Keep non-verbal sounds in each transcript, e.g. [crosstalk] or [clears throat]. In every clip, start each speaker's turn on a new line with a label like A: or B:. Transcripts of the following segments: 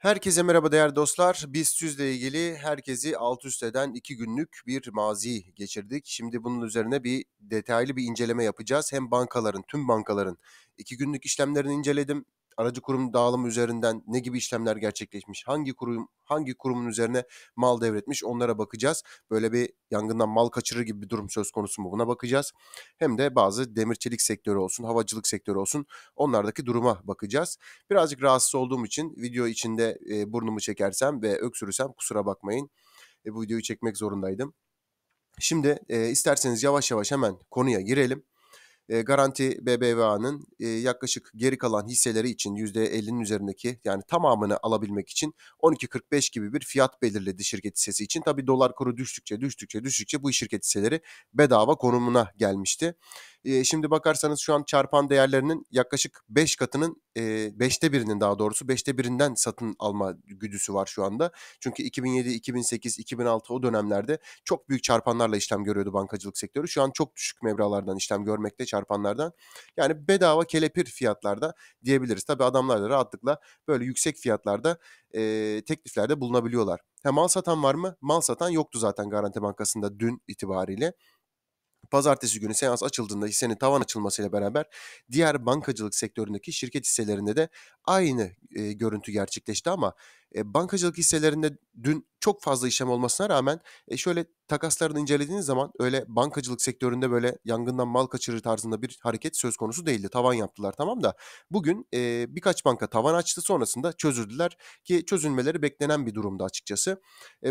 A: Herkese merhaba değerli dostlar. Biz sizle ilgili herkesi alt üst eden iki günlük bir mazi geçirdik. Şimdi bunun üzerine bir detaylı bir inceleme yapacağız. Hem bankaların, tüm bankaların iki günlük işlemlerini inceledim aracı kurum dağılımı üzerinden ne gibi işlemler gerçekleşmiş, hangi kurum hangi kurumun üzerine mal devretmiş onlara bakacağız. Böyle bir yangından mal kaçırır gibi bir durum söz konusu mu buna bakacağız. Hem de bazı demirçelik sektörü olsun, havacılık sektörü olsun onlardaki duruma bakacağız. Birazcık rahatsız olduğum için video içinde e, burnumu çekersem ve öksürürsem kusura bakmayın. E, bu videoyu çekmek zorundaydım. Şimdi e, isterseniz yavaş yavaş hemen konuya girelim. Garanti BBVA'nın yaklaşık geri kalan hisseleri için %50'nin üzerindeki yani tamamını alabilmek için 12.45 gibi bir fiyat belirledi şirket hissesi için. Tabi dolar kuru düştükçe düştükçe düştükçe bu şirket hisseleri bedava konumuna gelmişti şimdi bakarsanız şu an çarpan değerlerinin yaklaşık 5 katının e, 5'te birinin daha doğrusu 5'te birinden satın alma güdüsü var şu anda. Çünkü 2007, 2008, 2006 o dönemlerde çok büyük çarpanlarla işlem görüyordu bankacılık sektörü. Şu an çok düşük mevralardan işlem görmekte çarpanlardan. Yani bedava kelepir fiyatlarda diyebiliriz. Tabi adamlar da rahatlıkla böyle yüksek fiyatlarda e, tekliflerde bulunabiliyorlar. Ha, mal satan var mı? Mal satan yoktu zaten Garanti Bankası'nda dün itibariyle. Pazartesi günü seans açıldığında hissenin tavan açılmasıyla beraber diğer bankacılık sektöründeki şirket hisselerinde de aynı e, görüntü gerçekleşti ama bankacılık hisselerinde dün çok fazla işlem olmasına rağmen şöyle takaslarını incelediğiniz zaman öyle bankacılık sektöründe böyle yangından mal kaçırır tarzında bir hareket söz konusu değildi. Tavan yaptılar tamam da bugün birkaç banka tavan açtı sonrasında çözüldüler ki çözülmeleri beklenen bir durumda açıkçası.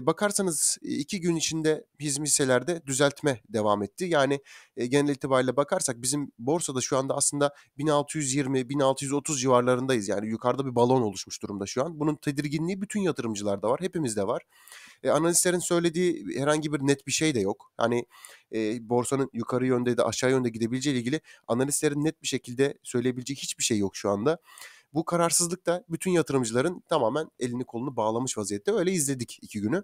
A: bakarsanız iki gün içinde bizim hisselerde düzeltme devam etti. Yani genel itibariyle bakarsak bizim borsada şu anda aslında 1620-1630 civarlarındayız. Yani yukarıda bir balon oluşmuş durumda şu an. Bunun tedirginliği tedirginliği bütün yatırımcılarda var. Hepimizde var. E, analistlerin söylediği herhangi bir net bir şey de yok. Hani e, borsanın yukarı yönde de aşağı yönde gidebileceği ile ilgili analistlerin net bir şekilde söyleyebileceği hiçbir şey yok şu anda. Bu kararsızlık da bütün yatırımcıların tamamen elini kolunu bağlamış vaziyette. Öyle izledik iki günü.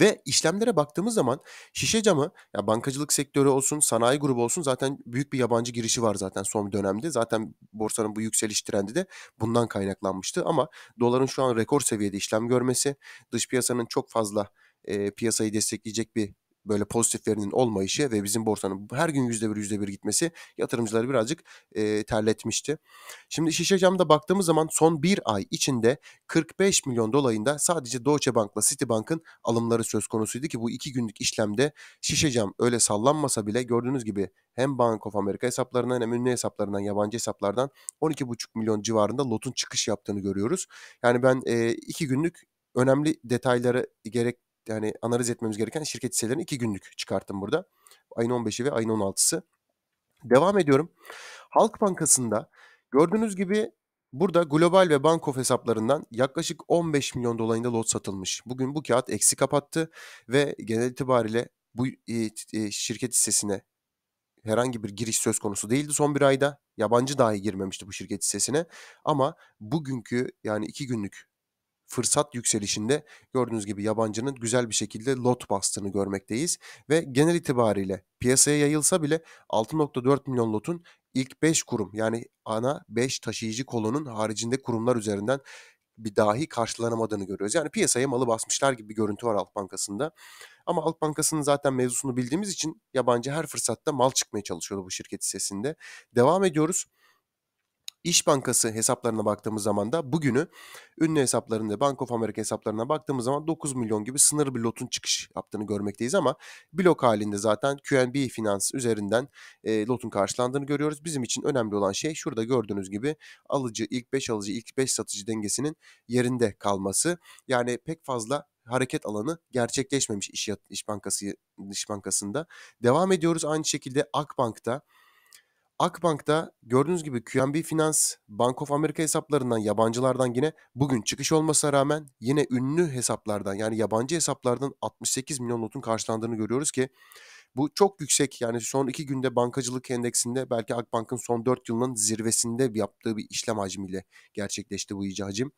A: Ve işlemlere baktığımız zaman şişe camı ya bankacılık sektörü olsun, sanayi grubu olsun zaten büyük bir yabancı girişi var zaten son dönemde. Zaten borsanın bu yükseliş trendi de bundan kaynaklanmıştı ama doların şu an rekor seviyede işlem görmesi, dış piyasanın çok fazla e, piyasayı destekleyecek bir böyle pozitiflerinin olmayışı ve bizim borsanın her gün %1 %1 gitmesi yatırımcıları birazcık e, terletmişti. Şimdi şişe camda baktığımız zaman son bir ay içinde 45 milyon dolayında sadece Deutsche Bank'la Citibank'ın alımları söz konusuydu ki bu iki günlük işlemde şişe cam öyle sallanmasa bile gördüğünüz gibi hem Bank of America hesaplarından hem ünlü hesaplarından yabancı hesaplardan 12,5 milyon civarında lotun çıkış yaptığını görüyoruz. Yani ben e, iki günlük önemli detayları gerek yani analiz etmemiz gereken şirket hisselerini iki günlük çıkarttım burada. Ayın 15'i ve ayın 16'sı. Devam ediyorum. Halk Bankası'nda gördüğünüz gibi burada global ve bankof hesaplarından yaklaşık 15 milyon dolayında lot satılmış. Bugün bu kağıt eksi kapattı ve genel itibariyle bu e, e, şirket hissesine herhangi bir giriş söz konusu değildi son bir ayda. Yabancı dahi girmemişti bu şirket hissesine. Ama bugünkü yani iki günlük fırsat yükselişinde gördüğünüz gibi yabancının güzel bir şekilde lot bastığını görmekteyiz. Ve genel itibariyle piyasaya yayılsa bile 6.4 milyon lotun ilk 5 kurum yani ana 5 taşıyıcı kolonun haricinde kurumlar üzerinden bir dahi karşılanamadığını görüyoruz. Yani piyasaya malı basmışlar gibi bir görüntü var Halk Bankası'nda. Ama Halk Bankası'nın zaten mevzusunu bildiğimiz için yabancı her fırsatta mal çıkmaya çalışıyordu bu şirket hissesinde. Devam ediyoruz. İş Bankası hesaplarına baktığımız zaman da bugünü ünlü hesaplarında Bank of America hesaplarına baktığımız zaman 9 milyon gibi sınır bir lotun çıkış yaptığını görmekteyiz ama blok halinde zaten QNB Finans üzerinden e, lotun karşılandığını görüyoruz. Bizim için önemli olan şey şurada gördüğünüz gibi alıcı ilk 5 alıcı ilk 5 satıcı dengesinin yerinde kalması. Yani pek fazla hareket alanı gerçekleşmemiş iş İş Bankası iş Bankası'nda. Devam ediyoruz aynı şekilde Akbank'ta Akbank'ta gördüğünüz gibi QNB Finans, Bank of America hesaplarından yabancılardan yine bugün çıkış olmasına rağmen yine ünlü hesaplardan yani yabancı hesaplardan 68 milyon notun karşılandığını görüyoruz ki bu çok yüksek yani son 2 günde bankacılık endeksinde belki Akbank'ın son 4 yılının zirvesinde yaptığı bir işlem hacmiyle gerçekleşti bu iyice hacim.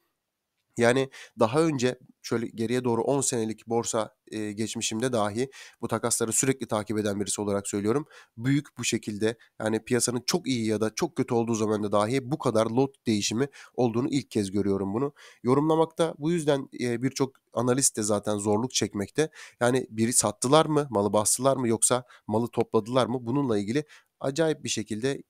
A: Yani daha önce şöyle geriye doğru 10 senelik borsa e, geçmişimde dahi bu takasları sürekli takip eden birisi olarak söylüyorum. Büyük bu şekilde yani piyasanın çok iyi ya da çok kötü olduğu zaman da dahi bu kadar lot değişimi olduğunu ilk kez görüyorum bunu. Yorumlamakta bu yüzden e, birçok analist de zaten zorluk çekmekte. Yani biri sattılar mı, malı bastılar mı yoksa malı topladılar mı bununla ilgili acayip bir şekilde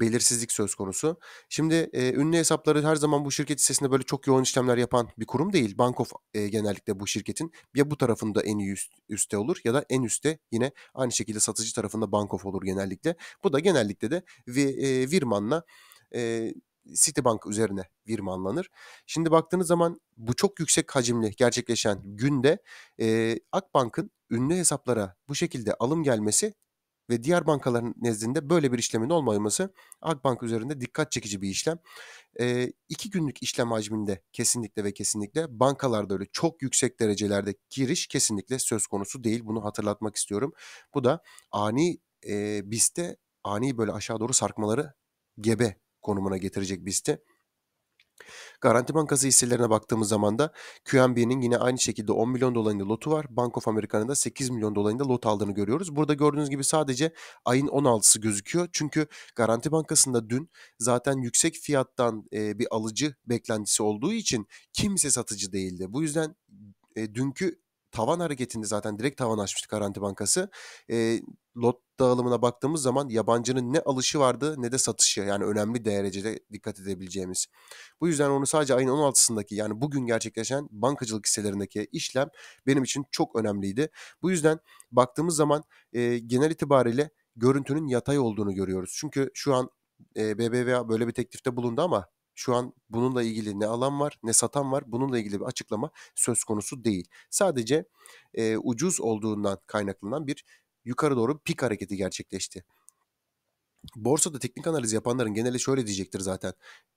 A: belirsizlik söz konusu. Şimdi e, ünlü hesapları her zaman bu şirket hissesinde böyle çok yoğun işlemler yapan bir kurum değil. Bank e, genellikle bu şirketin ya bu tarafında en üst, üstte olur ya da en üstte yine aynı şekilde satıcı tarafında Bank olur genellikle. Bu da genellikle de vi, e, Virman'la e, Citibank üzerine virmanlanır. Şimdi baktığınız zaman bu çok yüksek hacimli gerçekleşen günde e, Akbank'ın ünlü hesaplara bu şekilde alım gelmesi ve diğer bankaların nezdinde böyle bir işlemin olmaması Akbank üzerinde dikkat çekici bir işlem. E, iki günlük işlem hacminde kesinlikle ve kesinlikle bankalarda öyle çok yüksek derecelerde giriş kesinlikle söz konusu değil. Bunu hatırlatmak istiyorum. Bu da ani e, BIST'te ani böyle aşağı doğru sarkmaları gebe konumuna getirecek BIST'i. Garanti Bankası hisselerine baktığımız zaman da QNB'nin yine aynı şekilde 10 milyon dolarında lotu var. Bank of America'nın da 8 milyon dolarında lot aldığını görüyoruz. Burada gördüğünüz gibi sadece ayın 16'sı gözüküyor. Çünkü Garanti Bankası'nda dün zaten yüksek fiyattan e, bir alıcı beklentisi olduğu için kimse satıcı değildi. Bu yüzden e, dünkü tavan hareketinde zaten direkt tavan açmıştı Garanti Bankası. E, lot dağılımına baktığımız zaman yabancının ne alışı vardı ne de satışı. Yani önemli derecede dikkat edebileceğimiz. Bu yüzden onu sadece ayın 16'sındaki yani bugün gerçekleşen bankacılık hisselerindeki işlem benim için çok önemliydi. Bu yüzden baktığımız zaman e, genel itibariyle görüntünün yatay olduğunu görüyoruz. Çünkü şu an e, BBVA böyle bir teklifte bulundu ama şu an bununla ilgili ne alan var ne satan var bununla ilgili bir açıklama söz konusu değil. Sadece e, ucuz olduğundan kaynaklanan bir yukarı doğru pik hareketi gerçekleşti. Borsada teknik analiz yapanların geneli şöyle diyecektir zaten.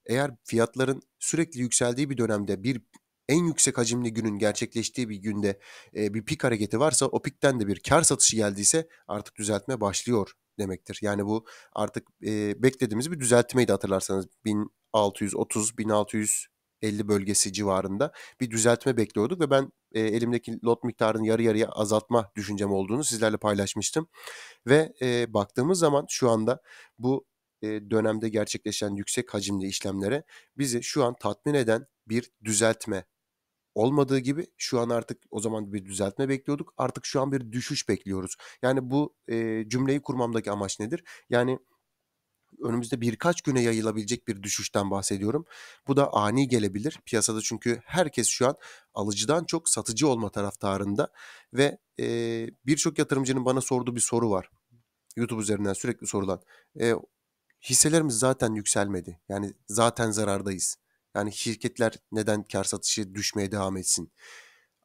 A: Eğer fiyatların sürekli yükseldiği bir dönemde bir en yüksek hacimli günün gerçekleştiği bir günde e, bir pik hareketi varsa o pikten de bir kar satışı geldiyse artık düzeltme başlıyor demektir. Yani bu artık e, beklediğimiz bir düzeltmeydi hatırlarsanız 1630-1650 bölgesi civarında bir düzeltme bekliyorduk ve ben e, elimdeki lot miktarını yarı yarıya azaltma düşüncem olduğunu sizlerle paylaşmıştım. Ve e, baktığımız zaman şu anda bu e, dönemde gerçekleşen yüksek hacimli işlemlere bizi şu an tatmin eden bir düzeltme olmadığı gibi şu an artık o zaman bir düzeltme bekliyorduk. Artık şu an bir düşüş bekliyoruz. Yani bu e, cümleyi kurmamdaki amaç nedir? Yani önümüzde birkaç güne yayılabilecek bir düşüşten bahsediyorum. Bu da ani gelebilir. Piyasada çünkü herkes şu an alıcıdan çok satıcı olma taraftarında ve e, birçok yatırımcının bana sorduğu bir soru var. YouTube üzerinden sürekli sorulan. E, hisselerimiz zaten yükselmedi. Yani zaten zarardayız. Yani şirketler neden kar satışı düşmeye devam etsin?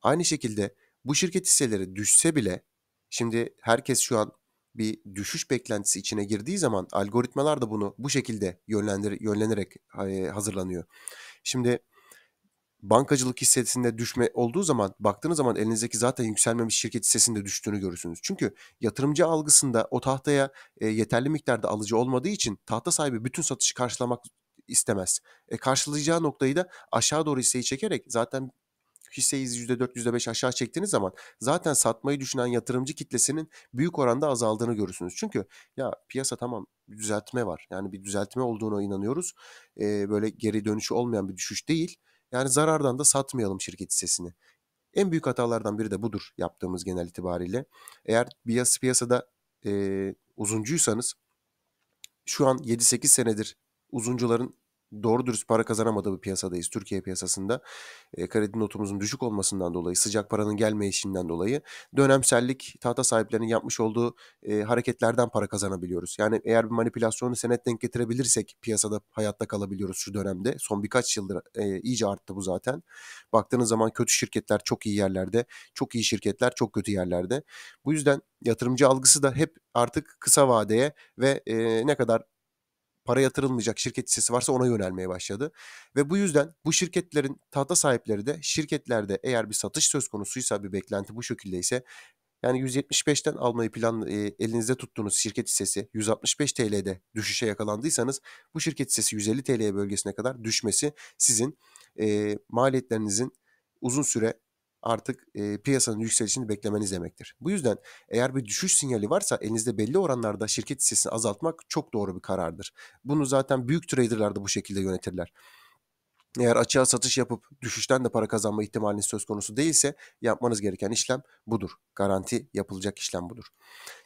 A: Aynı şekilde bu şirket hisseleri düşse bile şimdi herkes şu an bir düşüş beklentisi içine girdiği zaman algoritmalar da bunu bu şekilde yönlendir yönlenerek hazırlanıyor. Şimdi bankacılık hissesinde düşme olduğu zaman baktığınız zaman elinizdeki zaten yükselmemiş şirket hissesinde düştüğünü görürsünüz. Çünkü yatırımcı algısında o tahtaya e, yeterli miktarda alıcı olmadığı için tahta sahibi bütün satışı karşılamak istemez. E, karşılayacağı noktayı da aşağı doğru hisseyi çekerek zaten hisseyi %4, %5 aşağı çektiğiniz zaman zaten satmayı düşünen yatırımcı kitlesinin büyük oranda azaldığını görürsünüz. Çünkü ya piyasa tamam düzeltme var. Yani bir düzeltme olduğuna inanıyoruz. Ee, böyle geri dönüşü olmayan bir düşüş değil. Yani zarardan da satmayalım şirket hissesini. En büyük hatalardan biri de budur yaptığımız genel itibariyle. Eğer piyasa piyasada e, uzuncuysanız şu an 7-8 senedir uzuncuların doğru dürüst para kazanamadığı bir piyasadayız. Türkiye piyasasında e, kredi notumuzun düşük olmasından dolayı, sıcak paranın gelmeyişinden dolayı dönemsellik tahta sahiplerinin yapmış olduğu e, hareketlerden para kazanabiliyoruz. Yani eğer bir manipülasyonu senet denk getirebilirsek piyasada hayatta kalabiliyoruz şu dönemde. Son birkaç yıldır e, iyice arttı bu zaten. Baktığınız zaman kötü şirketler çok iyi yerlerde, çok iyi şirketler çok kötü yerlerde. Bu yüzden yatırımcı algısı da hep artık kısa vadeye ve e, ne kadar para yatırılmayacak şirket hissesi varsa ona yönelmeye başladı. Ve bu yüzden bu şirketlerin tahta sahipleri de şirketlerde eğer bir satış söz konusuysa bir beklenti bu şekilde ise yani 175'ten almayı plan e, elinizde tuttuğunuz şirket hissesi 165 TL'de düşüşe yakalandıysanız bu şirket hissesi 150 TL bölgesine kadar düşmesi sizin e, maliyetlerinizin uzun süre artık e, piyasanın yükselişini beklemeniz demektir. Bu yüzden eğer bir düşüş sinyali varsa elinizde belli oranlarda şirket hissesini azaltmak çok doğru bir karardır. Bunu zaten büyük traderlar da bu şekilde yönetirler. Eğer açığa satış yapıp düşüşten de para kazanma ihtimaliniz söz konusu değilse yapmanız gereken işlem budur. Garanti yapılacak işlem budur.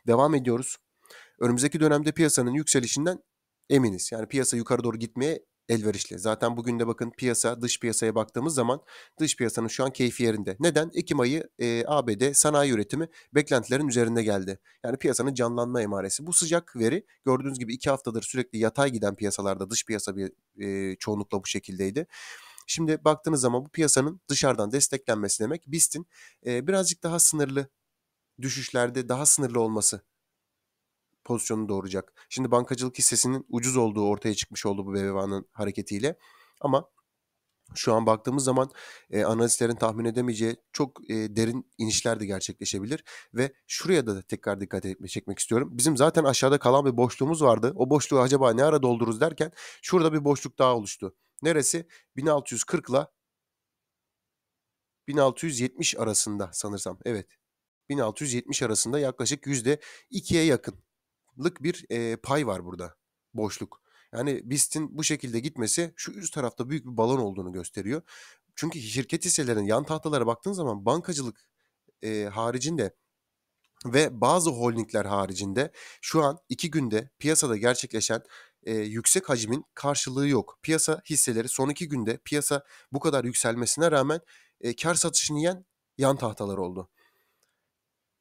A: Devam ediyoruz. Önümüzdeki dönemde piyasanın yükselişinden eminiz. Yani piyasa yukarı doğru gitmeye elverişli. Zaten bugün de bakın piyasa dış piyasaya baktığımız zaman dış piyasanın şu an keyfi yerinde. Neden? Ekim ayı e, ABD sanayi üretimi beklentilerin üzerinde geldi. Yani piyasanın canlanma emaresi. Bu sıcak veri gördüğünüz gibi iki haftadır sürekli yatay giden piyasalarda dış piyasa bir e, çoğunlukla bu şekildeydi. Şimdi baktığınız zaman bu piyasanın dışarıdan desteklenmesi demek BIST'in e, birazcık daha sınırlı düşüşlerde daha sınırlı olması pozisyonunu doğuracak. Şimdi bankacılık hissesinin ucuz olduğu ortaya çıkmış oldu bu BBVA'nın hareketiyle. Ama şu an baktığımız zaman e, analistlerin tahmin edemeyeceği çok e, derin inişler de gerçekleşebilir. Ve şuraya da tekrar dikkat etme, çekmek istiyorum. Bizim zaten aşağıda kalan bir boşluğumuz vardı. O boşluğu acaba ne ara doldururuz derken şurada bir boşluk daha oluştu. Neresi? 1640 ile 1670 arasında sanırsam. Evet. 1670 arasında yaklaşık %2'ye yakın lık bir e, pay var burada. Boşluk. Yani BIST'in bu şekilde gitmesi şu üst tarafta büyük bir balon olduğunu gösteriyor. Çünkü şirket hisselerinin yan tahtalara baktığın zaman bankacılık e, haricinde ve bazı holdingler haricinde şu an iki günde piyasada gerçekleşen e, yüksek hacmin karşılığı yok. Piyasa hisseleri son iki günde piyasa bu kadar yükselmesine rağmen e, kar satışını yiyen yan tahtalar oldu.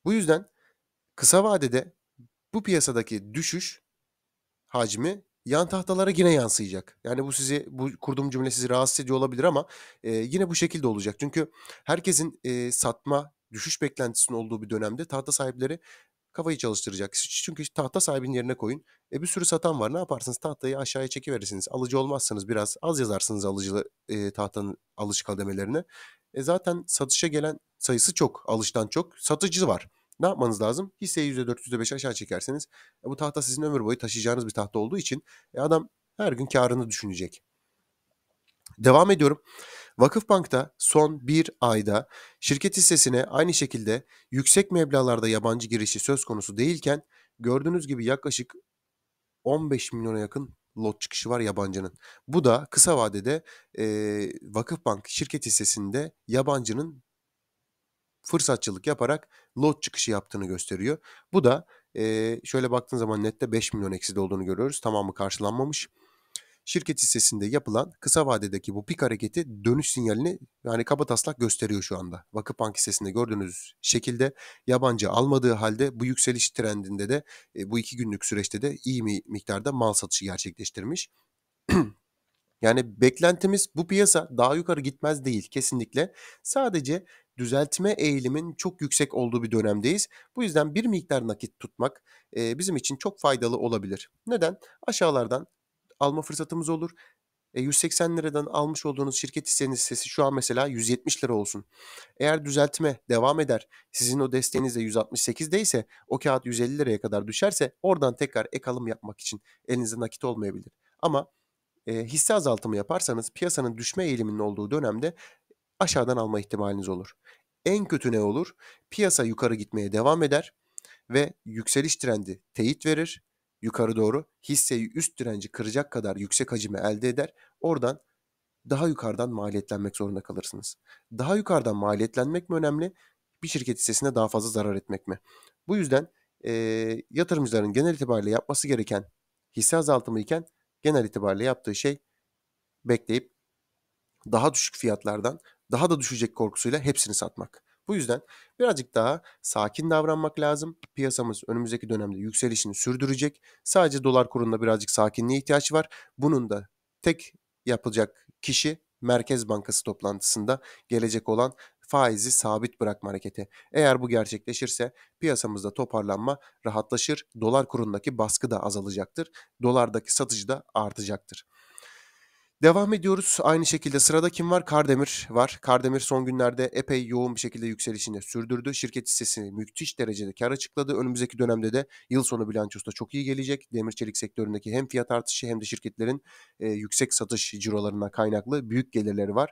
A: Bu yüzden kısa vadede bu piyasadaki düşüş hacmi yan tahtalara yine yansıyacak. Yani bu sizi bu kurduğum cümle sizi rahatsız ediyor olabilir ama e, yine bu şekilde olacak. Çünkü herkesin e, satma düşüş beklentisinin olduğu bir dönemde tahta sahipleri kafayı çalıştıracak. Çünkü tahta sahibinin yerine koyun. E bir sürü satan var. Ne yaparsınız? Tahtayı aşağıya çekiverirsiniz. Alıcı olmazsınız biraz. Az yazarsınız alıcı e, tahtanın alış kademelerine. E zaten satışa gelen sayısı çok. Alıştan çok. Satıcı var. Ne yapmanız lazım? Hisseyi %4, %5 aşağı çekerseniz e, bu tahta sizin ömür boyu taşıyacağınız bir tahta olduğu için e, adam her gün karını düşünecek. Devam ediyorum. Vakıfbank'ta son bir ayda şirket hissesine aynı şekilde yüksek meblalarda yabancı girişi söz konusu değilken gördüğünüz gibi yaklaşık 15 milyona yakın lot çıkışı var yabancının. Bu da kısa vadede e, Vakıfbank şirket hissesinde yabancının fırsatçılık yaparak lot çıkışı yaptığını gösteriyor. Bu da e, şöyle baktığın zaman nette 5 milyon ekside olduğunu görüyoruz. Tamamı karşılanmamış. Şirket hissesinde yapılan kısa vadedeki bu pik hareketi dönüş sinyalini yani kaba taslak gösteriyor şu anda. Vakıfbank hissesinde gördüğünüz şekilde yabancı almadığı halde bu yükseliş trendinde de e, bu iki günlük süreçte de iyi mi miktarda mal satışı gerçekleştirmiş. [clears throat] Yani beklentimiz bu piyasa daha yukarı gitmez değil kesinlikle. Sadece düzeltme eğilimin çok yüksek olduğu bir dönemdeyiz. Bu yüzden bir miktar nakit tutmak e, bizim için çok faydalı olabilir. Neden? Aşağılardan alma fırsatımız olur. E, 180 liradan almış olduğunuz şirket hisseniz sesi şu an mesela 170 lira olsun. Eğer düzeltme devam eder, sizin o desteğiniz de 168'de ise o kağıt 150 liraya kadar düşerse oradan tekrar ek alım yapmak için elinizde nakit olmayabilir. Ama e, hisse azaltımı yaparsanız piyasanın düşme eğiliminin olduğu dönemde aşağıdan alma ihtimaliniz olur. En kötü ne olur? Piyasa yukarı gitmeye devam eder ve yükseliş trendi teyit verir yukarı doğru. Hisseyi üst direnci kıracak kadar yüksek hacmi elde eder. Oradan daha yukarıdan maliyetlenmek zorunda kalırsınız. Daha yukarıdan maliyetlenmek mi önemli? Bir şirket hissesine daha fazla zarar etmek mi? Bu yüzden e, yatırımcıların genel itibariyle yapması gereken hisse azaltımı iken genel itibariyle yaptığı şey bekleyip daha düşük fiyatlardan daha da düşecek korkusuyla hepsini satmak. Bu yüzden birazcık daha sakin davranmak lazım. Piyasamız önümüzdeki dönemde yükselişini sürdürecek. Sadece dolar kurunda birazcık sakinliğe ihtiyaç var. Bunun da tek yapılacak kişi Merkez Bankası toplantısında gelecek olan faizi sabit bırakma hareketi. Eğer bu gerçekleşirse piyasamızda toparlanma rahatlaşır, dolar kurundaki baskı da azalacaktır, dolardaki satıcı da artacaktır. Devam ediyoruz. Aynı şekilde sırada kim var? Kardemir var. Kardemir son günlerde epey yoğun bir şekilde yükselişini sürdürdü. Şirket hissesini müthiş derecede kar açıkladı. Önümüzdeki dönemde de yıl sonu bilançosu da çok iyi gelecek. Demir çelik sektöründeki hem fiyat artışı hem de şirketlerin e, yüksek satış cirolarına kaynaklı büyük gelirleri var.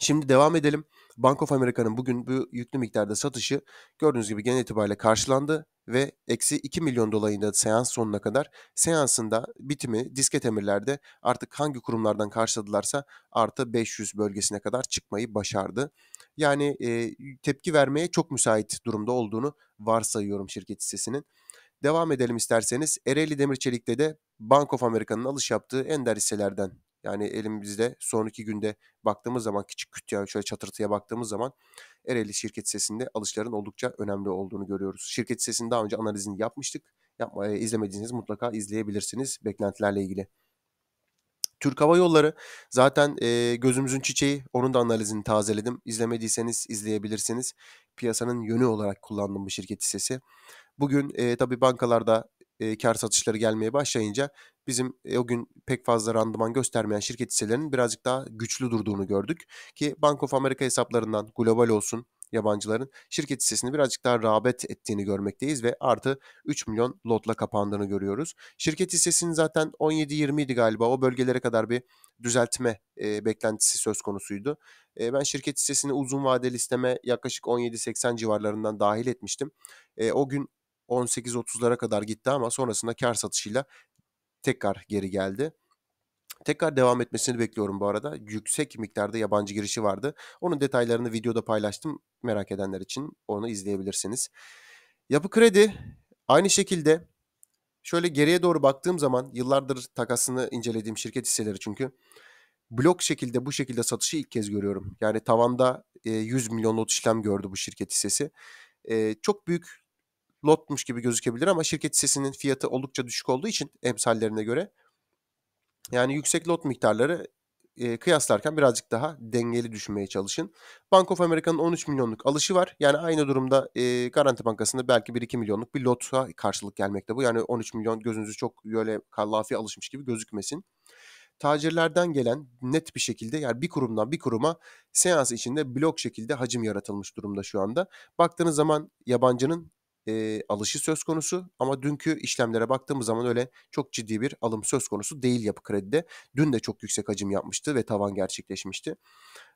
A: Şimdi devam edelim. Bank of America'nın bugün bu yüklü miktarda satışı gördüğünüz gibi genel itibariyle karşılandı ve eksi 2 milyon dolayında seans sonuna kadar seansında bitimi disket emirlerde artık hangi kurumlardan karşıladılarsa artı 500 bölgesine kadar çıkmayı başardı. Yani e, tepki vermeye çok müsait durumda olduğunu varsayıyorum şirket hissesinin. Devam edelim isterseniz. Ereğli Demir Çelik'te de Bank of America'nın alış yaptığı ender hisselerden yani elimizde son iki günde baktığımız zaman küçük kütüye şöyle çatırtıya baktığımız zaman Ereğli şirket sesinde alışların oldukça önemli olduğunu görüyoruz. Şirket sesini daha önce analizini yapmıştık. Yapma, e, izlemediyseniz mutlaka izleyebilirsiniz beklentilerle ilgili. Türk Hava Yolları zaten e, gözümüzün çiçeği onun da analizini tazeledim. İzlemediyseniz izleyebilirsiniz. Piyasanın yönü olarak kullandığım bu şirket hissesi. Bugün e, tabii bankalarda e, kar satışları gelmeye başlayınca bizim e, o gün pek fazla randıman göstermeyen şirket hisselerinin birazcık daha güçlü durduğunu gördük. Ki Bank of America hesaplarından global olsun yabancıların şirket hissesini birazcık daha rağbet ettiğini görmekteyiz ve artı 3 milyon lotla kapandığını görüyoruz. Şirket hissesinin zaten 17-20 idi galiba o bölgelere kadar bir düzeltme e, beklentisi söz konusuydu. E, ben şirket hissesini uzun vadeli isteme yaklaşık 17-80 civarlarından dahil etmiştim. E, o gün 18-30'lara kadar gitti ama sonrasında kar satışıyla tekrar geri geldi. Tekrar devam etmesini bekliyorum bu arada. Yüksek miktarda yabancı girişi vardı. Onun detaylarını videoda paylaştım. Merak edenler için onu izleyebilirsiniz. Yapı Kredi aynı şekilde şöyle geriye doğru baktığım zaman yıllardır takasını incelediğim şirket hisseleri çünkü blok şekilde bu şekilde satışı ilk kez görüyorum. Yani tavanda 100 milyon lot işlem gördü bu şirket hissesi. Çok büyük lotmuş gibi gözükebilir ama şirket hissesinin fiyatı oldukça düşük olduğu için emsallerine göre yani yüksek lot miktarları e, kıyaslarken birazcık daha dengeli düşünmeye çalışın. Bank of America'nın 13 milyonluk alışı var. Yani aynı durumda e, Garanti Bankası'nda belki 1-2 milyonluk bir lota karşılık gelmekte bu. Yani 13 milyon gözünüzü çok böyle kallafi alışmış gibi gözükmesin. Tacirlerden gelen net bir şekilde yani bir kurumdan bir kuruma seans içinde blok şekilde hacim yaratılmış durumda şu anda. Baktığınız zaman yabancının e, alışı söz konusu ama dünkü işlemlere baktığımız zaman öyle çok ciddi bir alım söz konusu değil yapı kredide. Dün de çok yüksek hacim yapmıştı ve tavan gerçekleşmişti.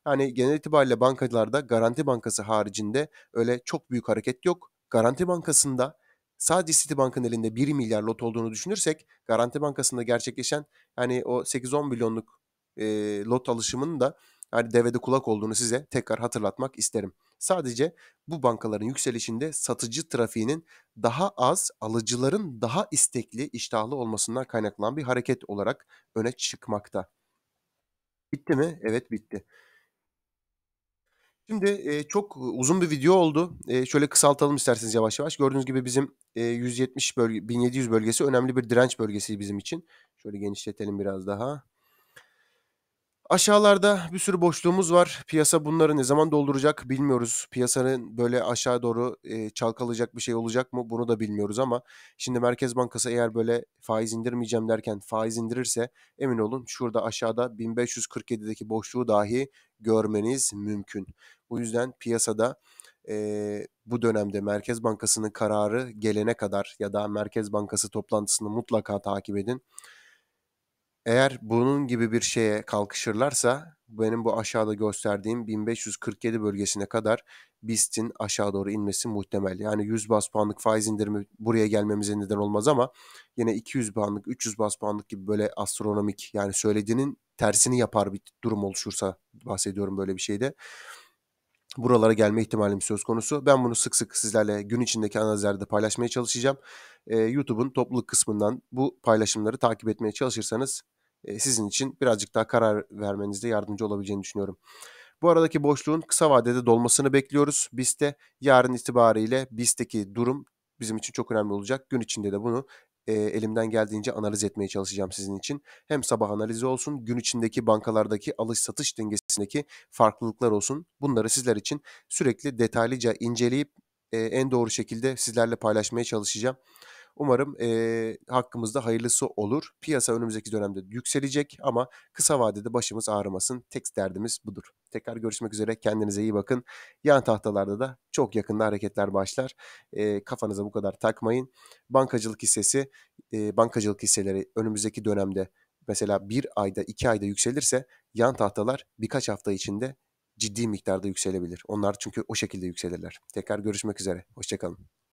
A: Yani genel itibariyle bankalarda Garanti Bankası haricinde öyle çok büyük hareket yok. Garanti Bankası'nda sadece Citibank'ın elinde 1 milyar lot olduğunu düşünürsek Garanti Bankası'nda gerçekleşen yani o 8-10 milyonluk e, lot alışımının da yani devede kulak olduğunu size tekrar hatırlatmak isterim. Sadece bu bankaların yükselişinde satıcı trafiğinin daha az, alıcıların daha istekli, iştahlı olmasından kaynaklanan bir hareket olarak öne çıkmakta. Bitti mi? Evet bitti. Şimdi e, çok uzun bir video oldu. E, şöyle kısaltalım isterseniz yavaş yavaş. Gördüğünüz gibi bizim e, 170 bölge, 1700 bölgesi önemli bir direnç bölgesi bizim için. Şöyle genişletelim biraz daha. Aşağılarda bir sürü boşluğumuz var. Piyasa bunları ne zaman dolduracak bilmiyoruz. Piyasanın böyle aşağı doğru e, çalkalayacak bir şey olacak mı bunu da bilmiyoruz ama şimdi Merkez Bankası eğer böyle faiz indirmeyeceğim derken faiz indirirse emin olun şurada aşağıda 1547'deki boşluğu dahi görmeniz mümkün. Bu yüzden piyasada e, bu dönemde Merkez Bankası'nın kararı gelene kadar ya da Merkez Bankası toplantısını mutlaka takip edin. Eğer bunun gibi bir şeye kalkışırlarsa benim bu aşağıda gösterdiğim 1547 bölgesine kadar BIST'in aşağı doğru inmesi muhtemel. Yani 100 bas puanlık faiz indirimi buraya gelmemize neden olmaz ama yine 200 puanlık, 300 bas puanlık gibi böyle astronomik yani söylediğinin tersini yapar bir durum oluşursa bahsediyorum böyle bir şeyde. Buralara gelme ihtimalim söz konusu. Ben bunu sık sık sizlerle gün içindeki analizlerde paylaşmaya çalışacağım. Ee, YouTube'un topluluk kısmından bu paylaşımları takip etmeye çalışırsanız sizin için birazcık daha karar vermenizde yardımcı olabileceğini düşünüyorum. Bu aradaki boşluğun kısa vadede dolmasını bekliyoruz. BIST'te yarın itibariyle bizdeki durum bizim için çok önemli olacak. Gün içinde de bunu elimden geldiğince analiz etmeye çalışacağım sizin için. Hem sabah analizi olsun, gün içindeki bankalardaki alış satış dengesindeki farklılıklar olsun. Bunları sizler için sürekli detaylıca inceleyip en doğru şekilde sizlerle paylaşmaya çalışacağım. Umarım e, hakkımızda hayırlısı olur. Piyasa önümüzdeki dönemde yükselecek ama kısa vadede başımız ağrımasın. Tek derdimiz budur. Tekrar görüşmek üzere. Kendinize iyi bakın. Yan tahtalarda da çok yakında hareketler başlar. E, kafanıza bu kadar takmayın. Bankacılık hissesi, e, bankacılık hisseleri önümüzdeki dönemde mesela bir ayda, iki ayda yükselirse yan tahtalar birkaç hafta içinde ciddi miktarda yükselebilir. Onlar çünkü o şekilde yükselirler. Tekrar görüşmek üzere. Hoşçakalın.